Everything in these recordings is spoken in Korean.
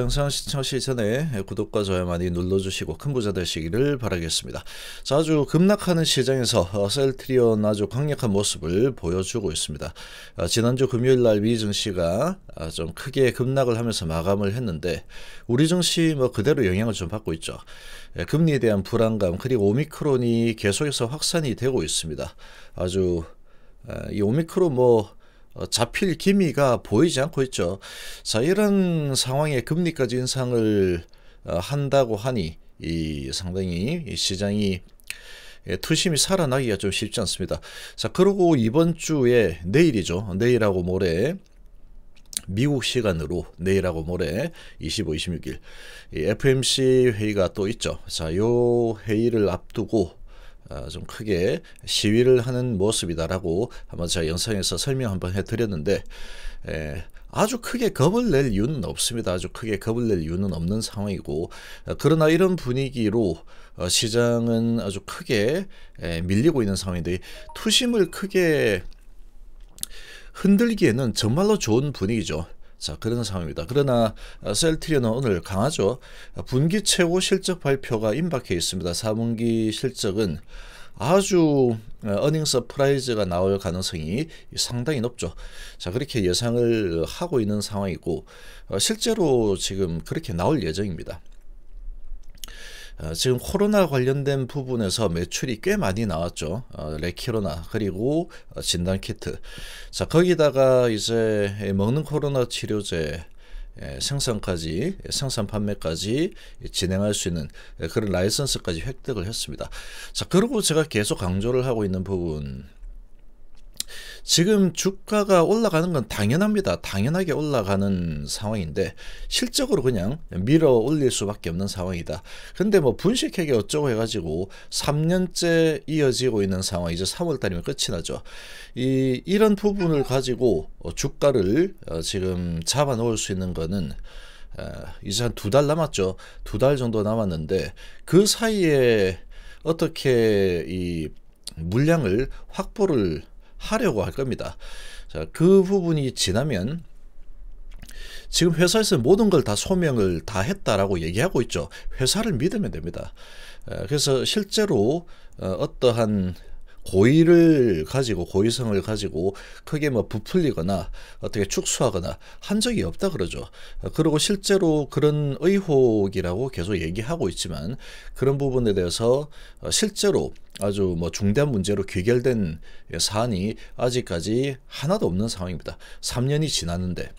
영상 시청하시기 전에 구독과 좋아요 많이 눌러주시고 큰 부자 되시기를 바라겠습니다. 자, 아주 급락하는 시장에서 셀트리온 아주 강력한 모습을 보여주고 있습니다. 어, 지난주 금요일 날미 증시가 어, 좀 크게 급락을 하면서 마감을 했는데 우리 증시 뭐 그대로 영향을 좀 받고 있죠. 예, 금리에 대한 불안감 그리고 오미크론이 계속해서 확산이 되고 있습니다. 아주 어, 이 오미크론 뭐 어, 잡힐 기미가 보이지 않고 있죠. 자, 이런 상황에 금리까지 인상을 어, 한다고 하니 이 상당히 시장이 예, 투심이 살아나기가 좀 쉽지 않습니다. 자, 그리고 이번 주에 내일이죠. 내일하고 모레 미국 시간으로 내일하고 모레 25, 26일 FMC 회의가 또 있죠. 자, 요 회의를 앞두고 어, 좀 크게 시위를 하는 모습이다라고 한번 제가 영상에서 설명 한번 해드렸는데 에, 예, 아주 크게 겁을 낼 이유는 없습니다. 아주 크게 겁을 낼 이유는 없는 상황이고 어, 그러나 이런 분위기로 어, 시장은 아주 크게 에, 예, 밀리고 있는 상황인데 투심을 크게 흔들기에는 정말로 좋은 분위기죠. 자 그런 상황입니다. 그러나 어, 셀트리온은 오늘 강하죠. 분기 최고 실적 발표가 임박해 있습니다. 4분기 실적은 아주 어닝 서프라이즈가 나올 가능성이 상당히 높죠. 자 그렇게 예상을 하고 있는 상황이고 어, 실제로 지금 그렇게 나올 예정입니다. 어, 지금 코로나 관련된 부분에서 매출이 꽤 많이 나왔죠. 어, 레키로나 그리고 어, 진단 키트. 자 거기다가 이제 먹는 코로나 치료제 예, 생산까지 생산 판매까지 진행할 수 있는 예, 그런 라이선스까지 획득을 했습니다. 자 그리고 제가 계속 강조를 하고 있는 부분 지금 주가가 올라가는 건 당연합니다. 당연하게 올라가는 상황인데 실적으로 그냥 밀어 올릴 수밖에 없는 상황이다. 근데 뭐 분식회계 어쩌고 해가지고 3년째 이어지고 있는 상황 이제 3월달이면 끝이 나죠. 이 이런 부분을 가지고 주가를 어, 지금 잡아 놓을 수 있는 거는 어, 이제 한 두 달 남았죠. 두 달 정도 남았는데 그 사이에 어떻게 이 물량을 확보를 하려고 할 겁니다. 자, 그 부분이 지나면 지금 회사에서 모든 걸 다 소명을 다 했다라고 얘기하고 있죠. 회사를 믿으면 됩니다. 그래서 실제로 어, 어떠한 고의를 가지고 고의성을 가지고 크게 뭐 부풀리거나 어떻게 축소하거나 한 적이 없다 그러죠. 그리고 실제로 그런 의혹이라고 계속 얘기하고 있지만 그런 부분에 대해서 실제로 아주 뭐 중대한 문제로 귀결된 사안이 아직까지 하나도 없는 상황입니다. 3년이 지났는데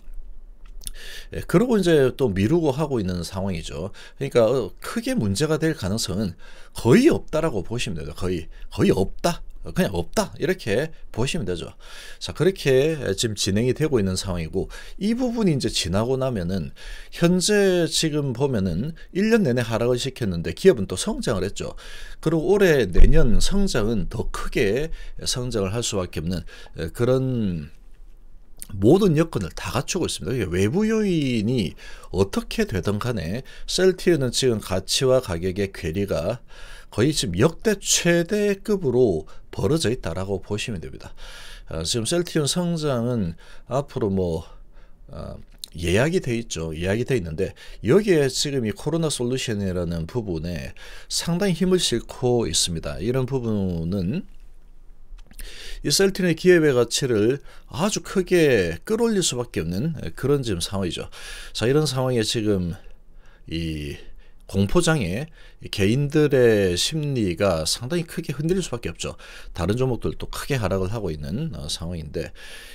예, 그러고 이제 또 미루고 하고 있는 상황이죠. 그러니까 어, 크게 문제가 될 가능성은 거의 없다라고 보시면 돼요. 거의 거의 없다. 그냥 없다 이렇게 보시면 되죠. 자 그렇게 지금 진행이 되고 있는 상황이고 이 부분이 이제 지나고 나면은 현재 지금 보면은 1년 내내 하락을 시켰는데 기업은 또 성장을 했죠. 그리고 올해 내년 성장은 더 크게 성장을 할 수밖에 없는 그런 모든 여건을 다 갖추고 있습니다. 외부 요인이 어떻게 되든 간에 셀티에는 지금 가치와 가격의 괴리가 거의 지금 역대 최대급으로 벌어져 있다라고 보시면 됩니다. 어, 지금 셀티온 성장은 앞으로 뭐 어, 예약이 돼 있죠. 예약이 돼 있는데 여기에 지금 이 코로나 솔루션이라는 부분에 상당히 힘을 싣고 있습니다. 이런 부분은 이 셀틴의 기업의 가치를 아주 크게 끌어올릴 수밖에 없는 그런 지금 상황이죠. 자 이런 상황에 지금 이 공포장애 개인들의 심리가 상당히 크게 흔들릴 수밖에 없죠. 다른 종목들도 크게 하락을 하고 있는 어, 상황인데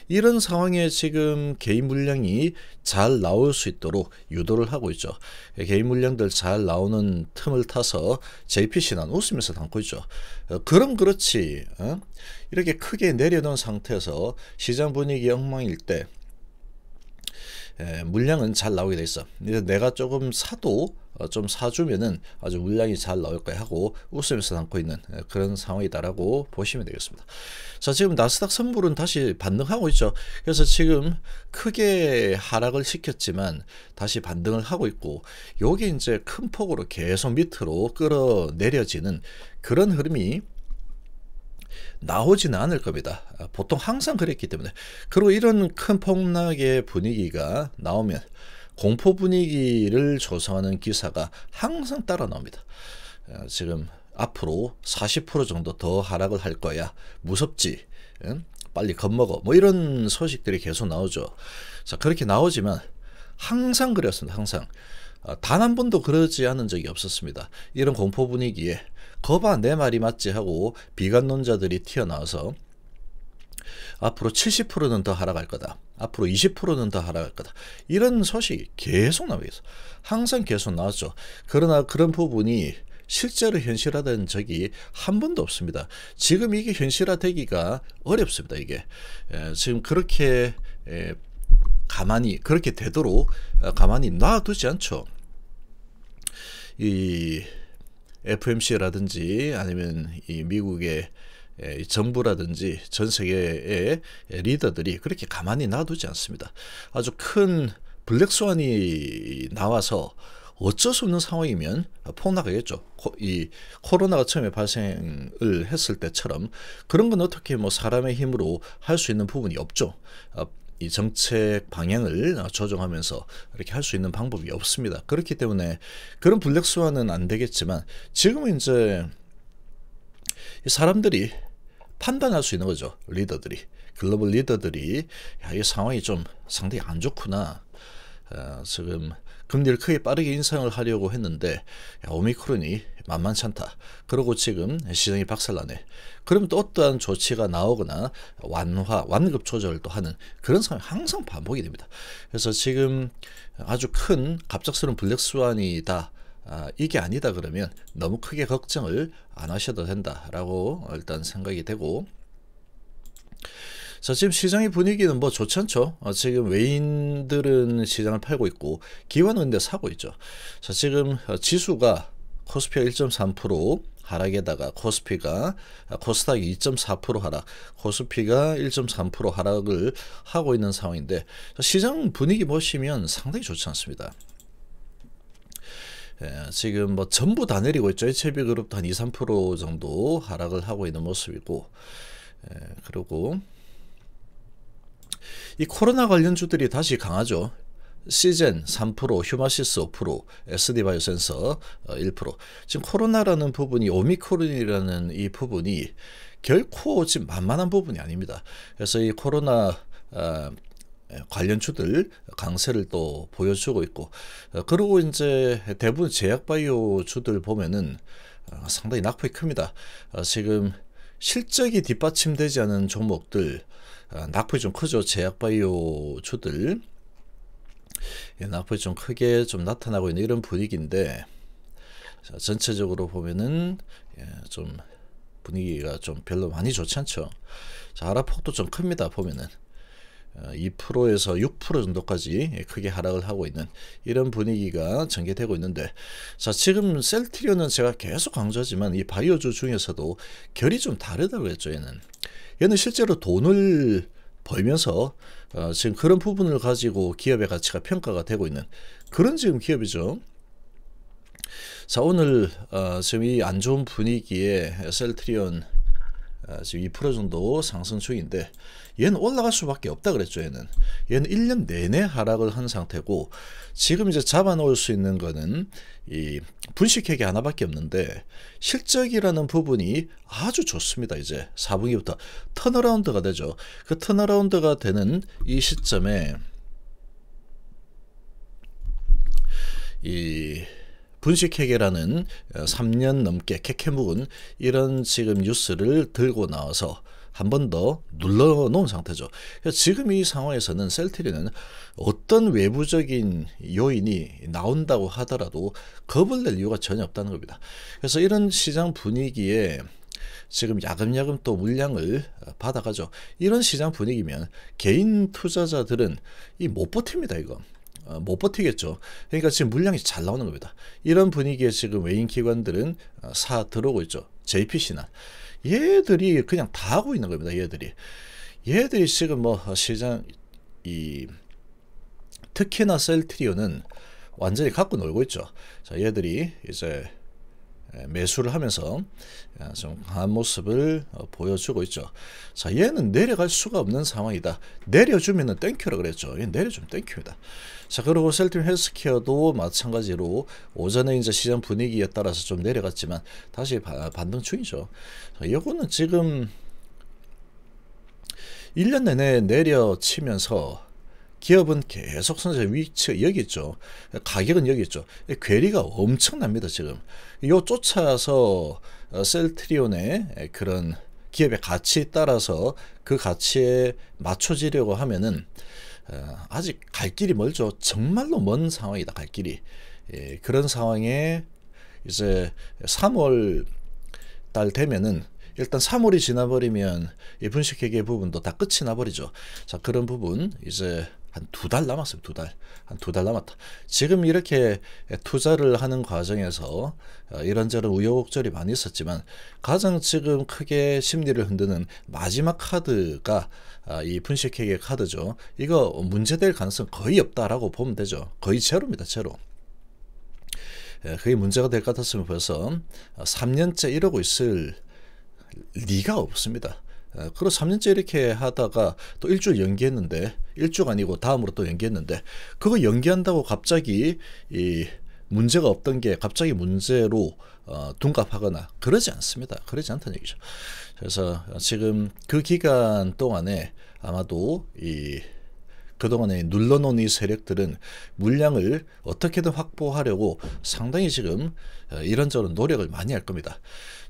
이런 상황에 지금 개인 물량이 잘 나올 수 있도록 유도를 하고 있죠. 예, 개인 물량들 잘 나오는 틈을 타서 JPC는 웃으면서 담고 있죠. 어, 그럼 그렇지 어? 이렇게 크게 내려놓은 상태에서 시장 분위기 엉망일 때 예, 물량은 잘 나오게 돼 있어. 이제 내가 조금 사도 어, 좀 사주면은 아주 물량이 잘 나올 거야 하고 웃으면서 담고 있는 예, 그런 상황이다라고 보시면 되겠습니다. 자 지금 나스닥 선물은 다시 반등하고 있죠. 그래서 지금 크게 하락을 시켰지만 다시 반등을 하고 있고 여기 이제 큰 폭으로 계속 밑으로 끌어내려지는 그런 흐름이 나오지는 않을 겁니다. 아, 보통 항상 그랬기 때문에. 그리고 이런 큰 폭락의 분위기가 나오면 공포 분위기를 조성하는 기사가 항상 따라 나옵니다. 아, 지금 앞으로 40% 정도 더 하락을 할 거야. 무섭지? 빨리 겁먹어. 뭐 이런 소식들이 계속 나오죠. 자, 그렇게 나오지만 항상 그랬습니다. 항상. 아, 단한 번도 그러지 않은 적이 없었습니다. 이런 공포 분위기에 거봐 내 말이 맞지 하고 비관론자들이 튀어나와서 앞으로 70%는 더 하락할 거다. 앞으로 20%는 더 하락할 거다. 이런 소식이 계속 나오겠어 항상 계속 나왔죠. 그러나 그런 부분이 실제로 현실화된 적이 한 번도 없습니다. 지금 이게 현실화되기가 어렵습니다. 이게 에, 예, 지금 그렇게 에, 예, 가만히 그렇게 되도록 어, 가만히 놔두지 않죠. 이 FMC라든지 아니면 이 미국의 이 정부라든지 전 세계의 리더들이 그렇게 가만히 놔두지 않습니다. 아주 큰 블랙스완이 나와서 어쩔 수 없는 상황이면 폭락하겠죠. 이 코로나가 처음에 발생을 했을 때처럼 그런 건 어떻게 뭐 사람의 힘으로 할 수 있는 부분이 없죠. 아, 이 정책 방향을 조정하면서 이렇게 할 수 있는 방법이 없습니다. 그렇기 때문에 그런 블랙스완은 안 되겠지만 지금은 이제 사람들이 판단할 수 있는 거죠. 리더들이 글로벌 리더들이 야, 이 상황이 좀 상당히 안 좋구나. 어, 지금 금리를 크게 빠르게 인상을 하려고 했는데 오미크론이 만만치않다 그러고 지금 시장이 박살나네. 그럼 또 어떠한 조치가 나오거나 완화, 완급 조절을 또 하는 그런 상황이 항상 반복이 됩니다. 그래서 지금 아주 큰 갑작스러운 블랙스완이다. 아, 이게 아니다 그러면 너무 크게 걱정을 안 하셔도 된다라고 일단 생각이 되고 자, 지금 시장의 분위기는 뭐 좋지 않죠? 아, 어, 지금 외인들은 시장을 팔고 있고, 기관은 근데 사고 있죠. 자, 지금 어, 지수가 코스피가 1.3% 하락에다가 코스피가 아, 코스닥이 2.4% 하락, 코스피가 1.3% 하락을 하고 있는 상황인데 시장 분위기 보시면 상당히 좋지 않습니다. 예, 지금 뭐 전부 다 내리고 있죠. HB그룹도 한 2, 3% 정도 하락을 하고 있는 모습이고 예, 그리고 이 코로나 관련주들이 다시 강하죠. 시젠 3%, 휴마시스 5%, SD바이오 센서 1%. 지금 코로나라는 부분이 오미크론이라는 이 부분이 결코 지금 만만한 부분이 아닙니다. 그래서 이 코로나 어, 관련주들 강세를 또 보여주고 있고 어, 그리고 이제 대부분 제약바이오주들 보면은 어, 상당히 낙폭이 큽니다. 어, 지금 실적이 뒷받침되지 않은 종목들 어, 낙폭이 좀 크죠. 제약바이오주들 예, 낙폭이 좀 크게 좀 나타나고 있는 이런 분위기인데 자, 전체적으로 보면은 예, 좀 분위기가 좀 별로 많이 좋지 않죠. 자, 하락폭도 좀 큽니다. 보면은 2%에서 어, 6% 정도까지 예, 크게 하락을 하고 있는 이런 분위기가 전개되고 있는데 자 지금 셀트리온은 제가 계속 강조하지만 이 바이오주 중에서도 결이 좀 다르다고 했죠 얘는 얘는 실제로 돈을 벌면서 어, 지금 그런 부분을 가지고 기업의 가치가 평가가 되고 있는 그런 지금 기업이죠. 자 오늘 어, 지금 이 안 좋은 분위기에 셀트리온 어, 지금 2% 정도 상승 중인데 얘는 올라갈 수밖에 없다 그랬죠 얘는 얘는 1년 내내 하락을 한 상태고 지금 이제 잡아놓을 수 있는 거는 이 분식회계 하나밖에 없는데 실적이라는 부분이 아주 좋습니다 이제 4분기부터 턴어라운드가 되죠 그 턴어라운드가 되는 이 시점에 이 분식회계라는 3년 어, 넘게 캐캐묵은 이런 지금 뉴스를 들고 나와서 한 번 더 눌러놓은 상태죠. 지금 이 상황에서는 셀트리는 어떤 외부적인 요인이 나온다고 하더라도 겁을 낼 이유가 전혀 없다는 겁니다. 그래서 이런 시장 분위기에 지금 야금야금 또 물량을 어, 받아가죠. 이런 시장 분위기면 개인 투자자들은 이 못 버팁니다, 이거. 어, 못 버티겠죠. 그러니까 지금 물량이 잘 나오는 겁니다. 이런 분위기에 지금 외인 기관들은 어, 사 들어오고 있죠. JPC나. 얘들이 그냥 다 하고 있는 겁니다. 얘들이. 얘들이 지금 뭐 어, 시장 이 특히나 셀트리온은 완전히 갖고 놀고 있죠. 자, 얘들이 이제 예, 매수를 하면서 예, 좀 강한 모습을 어, 보여주고 있죠. 자, 얘는 내려갈 수가 없는 상황이다. 내려주면은 땡큐라 그랬죠. 내려주면 땡큐입니다. 자, 그리고 셀트 헬스케어도 마찬가지로 오전에 이제 시장 분위기에 따라서 좀 내려갔지만 다시 바, 반등 중이죠. 자, 이거는 지금 1년 내내 내려치면서 기업은 계속 선생 위치가 여기 있죠. 가격은 여기 있죠. 괴리가 엄청납니다. 지금 요 쫓아서 어, 셀트리온의 그런 기업의 가치에 따라서 그 가치에 맞춰지려고 하면은 어, 아직 갈 길이 멀죠. 정말로 먼 상황이다. 갈 길이 예, 그런 상황에 이제 3월 달 되면은 일단 3월이 지나버리면 이 분식회계 부분도 다 끝이 나버리죠. 자 그런 부분 이제 한두달 남았어요. 두 달. 한 두 달 남았다. 지금 이렇게 투자를 하는 과정에서 어, 이런저런 우여곡절이 많이 있었지만 가장 지금 크게 심리를 흔드는 마지막 카드가 아, 이 분식회계 카드죠. 이거 문제될 가능성 거의 없다라고 보면 되죠. 거의 제로입니다. 제로. 예, 그게 문제가 될 것 같았으면 벌써 3년째 이러고 있을 리가 없습니다. 어, 그리고 3년째 이렇게 하다가 또 일주일 연기했는데 일주일 아니고 다음으로 또 연기했는데 그거 연기한다고 갑자기 이 문제가 없던 게 갑자기 문제로 어, 둔갑하거나 그러지 않습니다. 그러지 않다는 얘기죠. 그래서 지금 그 기간 동안에 아마도 이 그동안에 눌러놓은 이 세력들은 물량을 어떻게든 확보하려고 상당히 지금 어, 이런저런 노력을 많이 할 겁니다.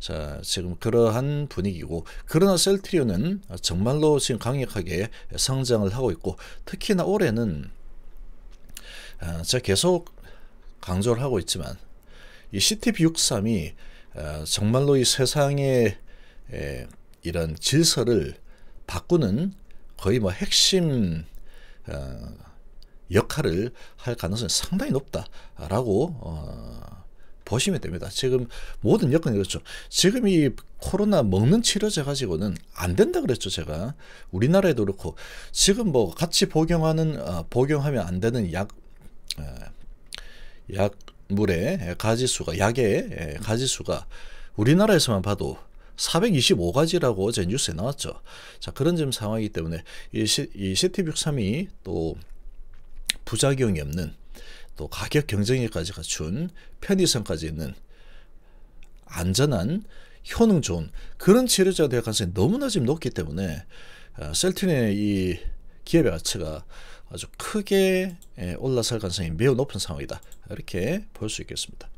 자, 지금 그러한 분위기고 그러나 셀트리온은 정말로 지금 강력하게 성장을 하고 있고 특히나 올해는 아, 제가 계속 강조를 하고 있지만 이 CTP63이 아, 정말로 이 세상의 에, 이런 질서를 바꾸는 거의 뭐 핵심 어, 역할을 할 가능성이 상당히 높다라고 어, 보시면 됩니다. 지금 모든 여건이 그렇죠. 지금 이 코로나 먹는 치료제 가지고는 안 된다 그랬죠 제가 우리나라에도 그렇고 지금 뭐 같이 복용하는 어, 복용하면 안 되는 약 어, 약물의 가지수가 약의 가지수가 우리나라에서만 봐도 425가지라고 제 뉴스에 나왔죠. 자 그런 점 상황이기 때문에 이, 시, 이 CT632또 부작용이 없는 또 가격 경쟁에까지 갖춘 편의성까지 있는 안전한 효능 좋은 그런 치료제가될 가능성이 너무나 지금 높기 때문에 어, 셀틴의 이 기업의 가치가 아주 크게 예, 올라설 가능성이 매우 높은 상황이다 이렇게 볼 수 있겠습니다.